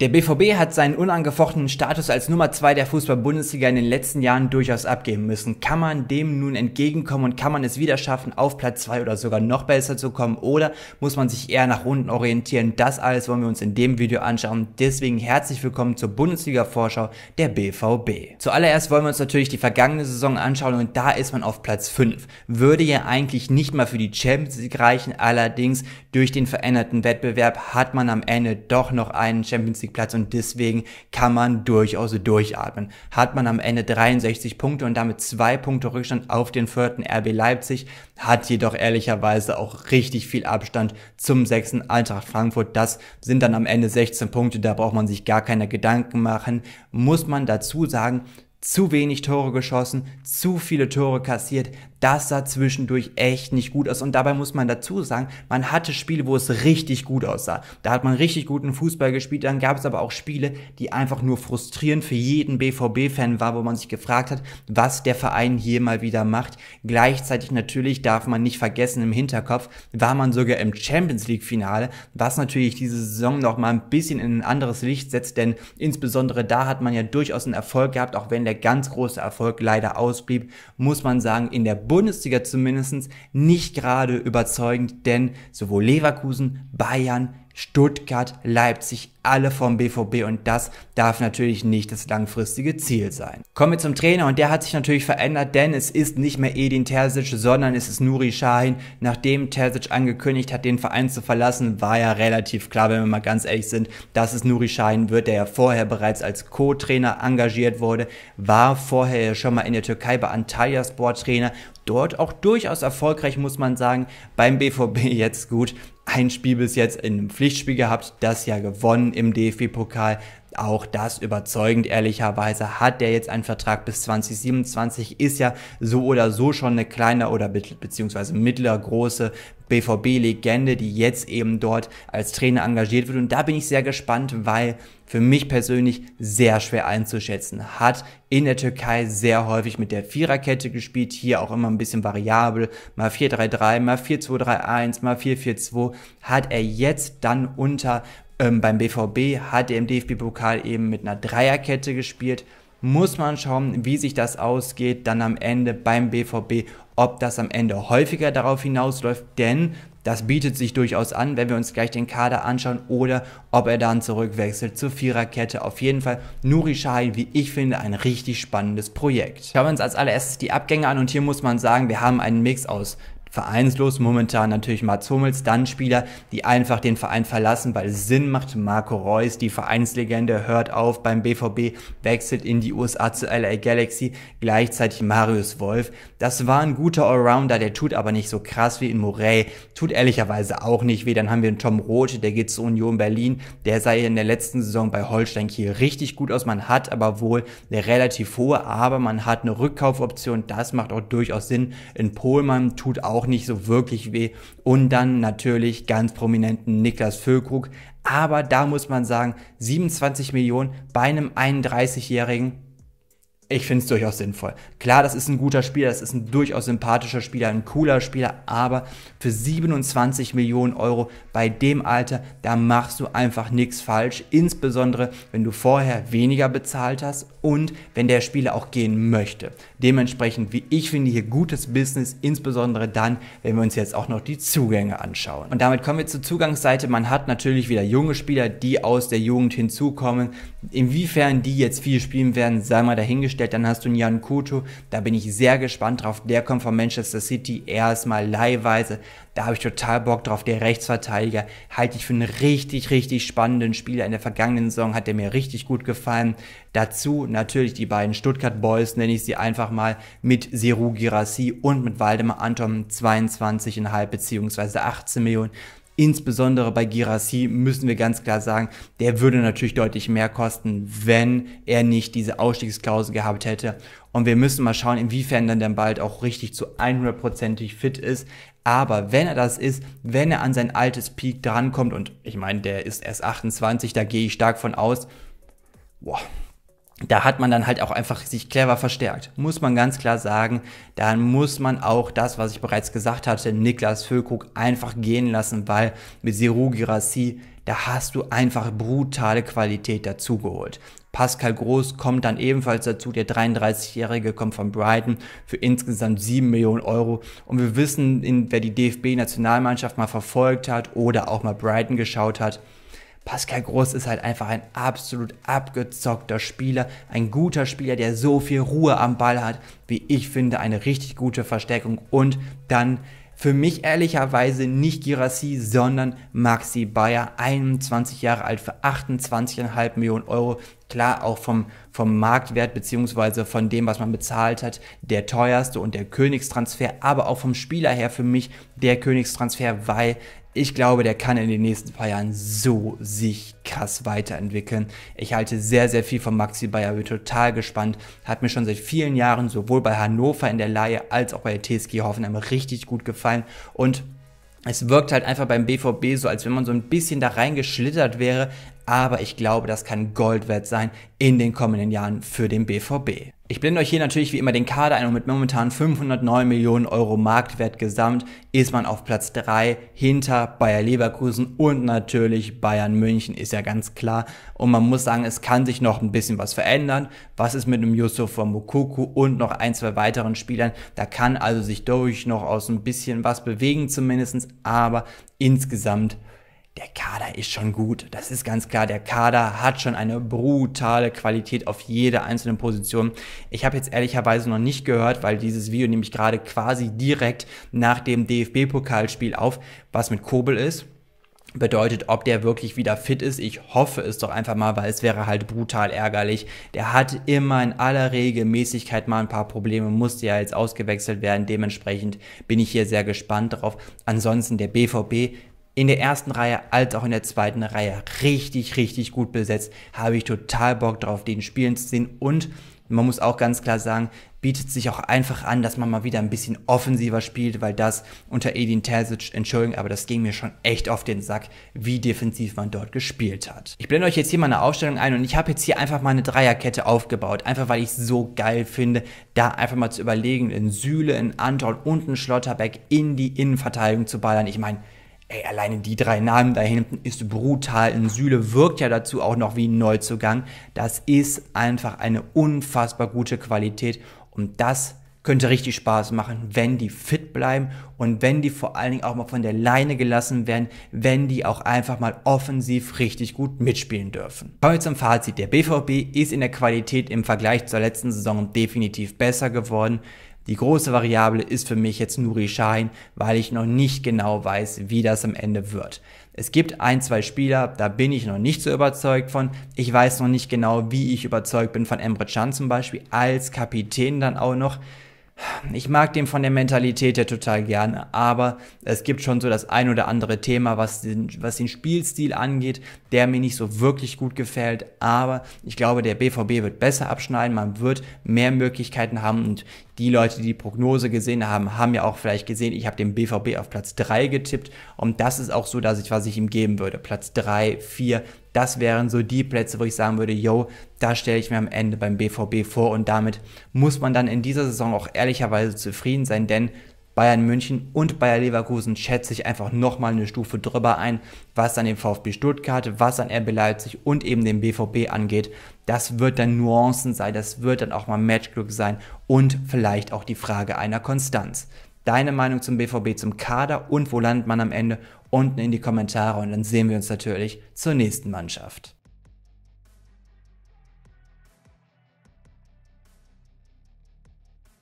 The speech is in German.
Der BVB hat seinen unangefochtenen Status als Nummer 2 der Fußball-Bundesliga in den letzten Jahren durchaus abgeben müssen. Kann man dem nun entgegenkommen und kann man es wieder schaffen, auf Platz 2 oder sogar noch besser zu kommen? Oder muss man sich eher nach unten orientieren? Das alles wollen wir uns in dem Video anschauen. Deswegen herzlich willkommen zur Bundesliga-Vorschau der BVB. Zuallererst wollen wir uns natürlich die vergangene Saison anschauen und da ist man auf Platz 5. Würde ja eigentlich nicht mal für die Champions League reichen, allerdings durch den veränderten Wettbewerb hat man am Ende doch noch einen Champions League Musikplatz und deswegen kann man durchaus durchatmen. Hat man am Ende 63 Punkte und damit zwei Punkte Rückstand auf den vierten RB Leipzig, hat jedoch ehrlicherweise auch richtig viel Abstand zum sechsten Eintracht Frankfurt. Das sind dann am Ende 16 Punkte, da braucht man sich gar keine Gedanken machen. Muss man dazu sagen, zu wenig Tore geschossen, zu viele Tore kassiert das sah zwischendurch echt nicht gut aus. Und dabei muss man dazu sagen, man hatte Spiele, wo es richtig gut aussah. Da hat man richtig guten Fußball gespielt. Dann gab es aber auch Spiele, die einfach nur frustrierend für jeden BVB-Fan war, wo man sich gefragt hat, was der Verein hier mal wieder macht. Gleichzeitig natürlich darf man nicht vergessen, im Hinterkopf war man sogar im Champions League-Finale, was natürlich diese Saison noch mal ein bisschen in ein anderes Licht setzt, denn insbesondere da hat man ja durchaus einen Erfolg gehabt, auch wenn der ganz große Erfolg leider ausblieb, muss man sagen, in der Bundesliga Bundesliga zumindest nicht gerade überzeugend, denn sowohl Leverkusen, Bayern, Stuttgart, Leipzig, alle vom BVB und das darf natürlich nicht das langfristige Ziel sein. Kommen wir zum Trainer und der hat sich natürlich verändert, denn es ist nicht mehr Edin Terzic, sondern es ist Nuri Sahin. Nachdem Terzic angekündigt hat, den Verein zu verlassen, war ja relativ klar, wenn wir mal ganz ehrlich sind, dass es Nuri Sahin wird, der ja vorher bereits als Co-Trainer engagiert wurde, war vorher ja schon mal in der Türkei bei Antalya Sport Trainer dort auch durchaus erfolgreich, muss man sagen. Beim BVB jetzt gut, ein Spiel bis jetzt in einem Pflichtspiel gehabt, das ja gewonnen im DFB-Pokal auch das überzeugend, ehrlicherweise. Hat der jetzt einen Vertrag bis 2027, ist ja so oder so schon eine kleine oder be beziehungsweise mittlergroße BVB-Legende, die jetzt eben dort als Trainer engagiert wird. Und da bin ich sehr gespannt, weil für mich persönlich sehr schwer einzuschätzen. Hat in der Türkei sehr häufig mit der Viererkette gespielt, hier auch immer ein bisschen variabel, mal 4-3-3, mal 4-2-3-1, mal 4-4-2. Hat er jetzt dann unter ähm, beim BVB hat er im DFB-Pokal eben mit einer Dreierkette gespielt. Muss man schauen, wie sich das ausgeht, dann am Ende beim BVB, ob das am Ende häufiger darauf hinausläuft, denn das bietet sich durchaus an, wenn wir uns gleich den Kader anschauen oder ob er dann zurückwechselt zur Viererkette. Auf jeden Fall Nuri Sahin, wie ich finde, ein richtig spannendes Projekt. Schauen wir uns als allererstes die Abgänge an und hier muss man sagen, wir haben einen Mix aus vereinslos. Momentan natürlich Mats Hummels, dann Spieler, die einfach den Verein verlassen, weil es Sinn macht. Marco Reus, die Vereinslegende, hört auf beim BVB, wechselt in die USA zu LA Galaxy, gleichzeitig Marius Wolf. Das war ein guter Allrounder, der tut aber nicht so krass wie in Morey, tut ehrlicherweise auch nicht weh. Dann haben wir einen Tom Roth, der geht zur Union Berlin, der sah in der letzten Saison bei Holstein Kiel richtig gut aus. Man hat aber wohl eine relativ hohe, aber man hat eine Rückkaufoption. Das macht auch durchaus Sinn. In Pohlmann tut auch auch nicht so wirklich weh. Und dann natürlich ganz prominenten Niklas Füllkrug. Aber da muss man sagen, 27 Millionen bei einem 31-Jährigen, ich finde es durchaus sinnvoll. Klar, das ist ein guter Spieler, das ist ein durchaus sympathischer Spieler, ein cooler Spieler, aber für 27 Millionen Euro bei dem Alter, da machst du einfach nichts falsch. Insbesondere, wenn du vorher weniger bezahlt hast und wenn der Spieler auch gehen möchte. Dementsprechend, wie ich finde, hier gutes Business, insbesondere dann, wenn wir uns jetzt auch noch die Zugänge anschauen. Und damit kommen wir zur Zugangsseite. Man hat natürlich wieder junge Spieler, die aus der Jugend hinzukommen. Inwiefern die jetzt viel spielen werden, sei mal dahingestellt gestellt. Dann hast du einen Jan Kutu, da bin ich sehr gespannt drauf. Der kommt von Manchester City, erstmal leihweise. Da habe ich total Bock drauf. Der Rechtsverteidiger halte ich für einen richtig, richtig spannenden Spieler. In der vergangenen Saison hat der mir richtig gut gefallen. Dazu natürlich die beiden Stuttgart Boys, nenne ich sie einfach mal, mit Seru Girassi und mit Waldemar Anton 22,5 bzw. 18 Millionen. Insbesondere bei Girassi müssen wir ganz klar sagen, der würde natürlich deutlich mehr kosten, wenn er nicht diese Ausstiegsklausel gehabt hätte. Und wir müssen mal schauen, inwiefern dann der bald auch richtig zu 100%ig fit ist. Aber wenn er das ist, wenn er an sein altes Peak drankommt, und ich meine, der ist erst 28, da gehe ich stark von aus, boah, da hat man dann halt auch einfach sich clever verstärkt. Muss man ganz klar sagen, dann muss man auch das, was ich bereits gesagt hatte, Niklas Füllkrug einfach gehen lassen, weil mit Seru Girassi, da hast du einfach brutale Qualität dazugeholt. Pascal Groß kommt dann ebenfalls dazu, der 33-Jährige kommt von Brighton für insgesamt 7 Millionen Euro. Und wir wissen, wer die DFB-Nationalmannschaft mal verfolgt hat oder auch mal Brighton geschaut hat, Pascal Groß ist halt einfach ein absolut abgezockter Spieler, ein guter Spieler, der so viel Ruhe am Ball hat, wie ich finde, eine richtig gute Verstärkung und dann für mich ehrlicherweise nicht Girassi, sondern Maxi Bayer, 21 Jahre alt für 28,5 Millionen Euro klar auch vom, vom Marktwert bzw. von dem, was man bezahlt hat, der teuerste und der Königstransfer, aber auch vom Spieler her für mich der Königstransfer, weil ich glaube, der kann in den nächsten paar Jahren so sich krass weiterentwickeln. Ich halte sehr, sehr viel von Maxi Bayer, bin total gespannt. Hat mir schon seit vielen Jahren sowohl bei Hannover in der Laie als auch bei der TSG Hoffenheim richtig gut gefallen und es wirkt halt einfach beim BVB so, als wenn man so ein bisschen da reingeschlittert wäre, aber ich glaube, das kann Gold wert sein in den kommenden Jahren für den BVB. Ich blende euch hier natürlich wie immer den Kader ein und mit momentan 509 Millionen Euro Marktwert gesamt ist man auf Platz 3 hinter Bayer Leverkusen und natürlich Bayern München ist ja ganz klar und man muss sagen, es kann sich noch ein bisschen was verändern. Was ist mit einem Yusuf von Mokoku und noch ein, zwei weiteren Spielern? Da kann also sich durch noch aus ein bisschen was bewegen zumindestens, aber insgesamt der Kader ist schon gut. Das ist ganz klar. Der Kader hat schon eine brutale Qualität auf jeder einzelnen Position. Ich habe jetzt ehrlicherweise noch nicht gehört, weil dieses Video nehme ich gerade quasi direkt nach dem DFB-Pokalspiel auf, was mit Kobel ist bedeutet, ob der wirklich wieder fit ist. Ich hoffe es doch einfach mal, weil es wäre halt brutal ärgerlich. Der hat immer in aller Regelmäßigkeit mal ein paar Probleme, musste ja jetzt ausgewechselt werden. Dementsprechend bin ich hier sehr gespannt drauf. Ansonsten der BVB in der ersten Reihe als auch in der zweiten Reihe richtig, richtig gut besetzt. Habe ich total Bock drauf, den spielen zu sehen. Und man muss auch ganz klar sagen, bietet sich auch einfach an, dass man mal wieder ein bisschen offensiver spielt, weil das unter Edin Terzic, Entschuldigung, aber das ging mir schon echt auf den Sack, wie defensiv man dort gespielt hat. Ich blende euch jetzt hier mal eine Aufstellung ein und ich habe jetzt hier einfach mal eine Dreierkette aufgebaut, einfach weil ich es so geil finde, da einfach mal zu überlegen, in Süle, in Anton und in Schlotterbeck in die Innenverteidigung zu ballern. Ich meine, ey, alleine die drei Namen da hinten ist brutal. In Süle wirkt ja dazu auch noch wie ein Neuzugang. Das ist einfach eine unfassbar gute Qualität und das könnte richtig Spaß machen, wenn die fit bleiben und wenn die vor allen Dingen auch mal von der Leine gelassen werden, wenn die auch einfach mal offensiv richtig gut mitspielen dürfen. Kommen wir zum Fazit. Der BVB ist in der Qualität im Vergleich zur letzten Saison definitiv besser geworden. Die große Variable ist für mich jetzt Nuri Sahin, weil ich noch nicht genau weiß, wie das am Ende wird. Es gibt ein, zwei Spieler, da bin ich noch nicht so überzeugt von. Ich weiß noch nicht genau, wie ich überzeugt bin von Emre Can zum Beispiel, als Kapitän dann auch noch ich mag den von der Mentalität ja total gerne, aber es gibt schon so das ein oder andere Thema, was den, was den Spielstil angeht, der mir nicht so wirklich gut gefällt. Aber ich glaube, der BVB wird besser abschneiden, man wird mehr Möglichkeiten haben und die Leute, die die Prognose gesehen haben, haben ja auch vielleicht gesehen, ich habe den BVB auf Platz 3 getippt und das ist auch so, dass ich, was ich ihm geben würde. Platz 3, 4, das wären so die Plätze, wo ich sagen würde, yo, da stelle ich mir am Ende beim BVB vor und damit muss man dann in dieser Saison auch ehrlicherweise zufrieden sein, denn Bayern München und Bayer Leverkusen schätze ich einfach nochmal eine Stufe drüber ein, was an den VfB Stuttgart, was an RB Leipzig und eben dem BVB angeht. Das wird dann Nuancen sein, das wird dann auch mal Matchglück sein und vielleicht auch die Frage einer Konstanz deine Meinung zum BVB, zum Kader und wo landet man am Ende unten in die Kommentare und dann sehen wir uns natürlich zur nächsten Mannschaft.